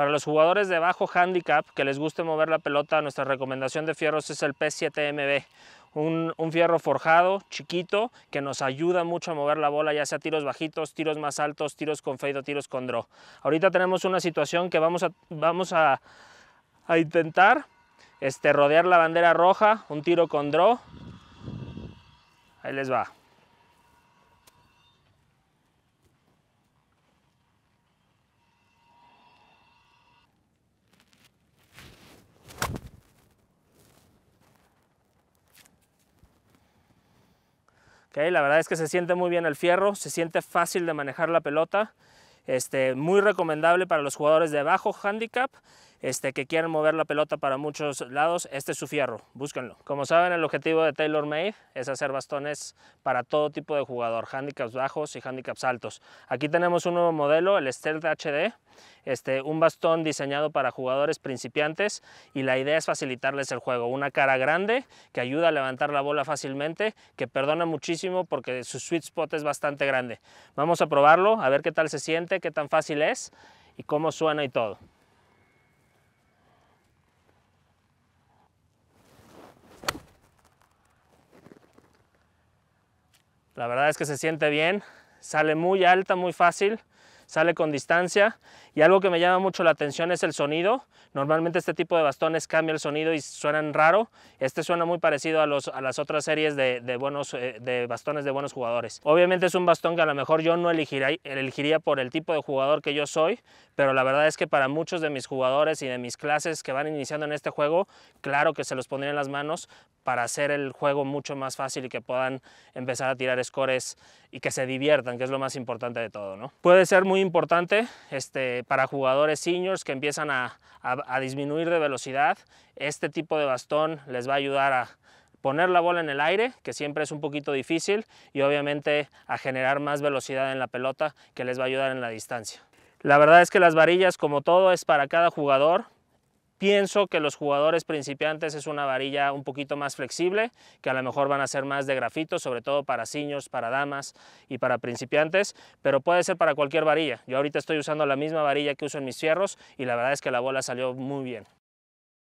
Para los jugadores de bajo handicap que les guste mover la pelota, nuestra recomendación de fierros es el P7MB. Un, fierro forjado, chiquito, que nos ayuda mucho a mover la bola, ya sea tiros bajitos, tiros más altos, tiros con fade tiros con draw. Ahorita tenemos una situación que vamos a, vamos a intentar este, rodear la bandera roja, un tiro con draw. Ahí les va. la verdad es que se siente muy bien el fierro, se siente fácil de manejar la pelota, este, muy recomendable para los jugadores de bajo handicap este, que quieren mover la pelota para muchos lados, este es su fierro, búsquenlo. Como saben, el objetivo de Taylor es hacer bastones para todo tipo de jugador, handicaps bajos y handicaps altos. Aquí tenemos un nuevo modelo, el Stealth HD, este, un bastón diseñado para jugadores principiantes y la idea es facilitarles el juego. Una cara grande que ayuda a levantar la bola fácilmente, que perdona muchísimo porque su sweet spot es bastante grande. Vamos a probarlo, a ver qué tal se siente, qué tan fácil es y cómo suena y todo. La verdad es que se siente bien, sale muy alta, muy fácil, sale con distancia y algo que me llama mucho la atención es el sonido. Normalmente este tipo de bastones cambia el sonido y suenan raro. Este suena muy parecido a, los, a las otras series de, buenos, eh, de bastones de buenos jugadores. Obviamente es un bastón que a lo mejor yo no elegiría, elegiría por el tipo de jugador que yo soy, pero la verdad es que para muchos de mis jugadores y de mis clases que van iniciando en este juego, claro que se los pondría en las manos para hacer el juego mucho más fácil y que puedan empezar a tirar scores y que se diviertan, que es lo más importante de todo. ¿no? Puede ser muy importante este, para jugadores seniors que empiezan a disminuir de velocidad. Este tipo de bastón les va a ayudar a poner la bola en el aire, que siempre es un poquito difícil, y obviamente a generar más velocidad en la pelota que les va a ayudar en la distancia. La verdad es que las varillas, como todo, es para cada jugador, Pienso que los jugadores principiantes es una varilla un poquito más flexible, que a lo mejor van a ser más de grafito, sobre todo para ciños, para damas y para principiantes, pero puede ser para cualquier varilla. Yo ahorita estoy usando la misma varilla que uso en mis fierros y la verdad es que la bola salió muy bien.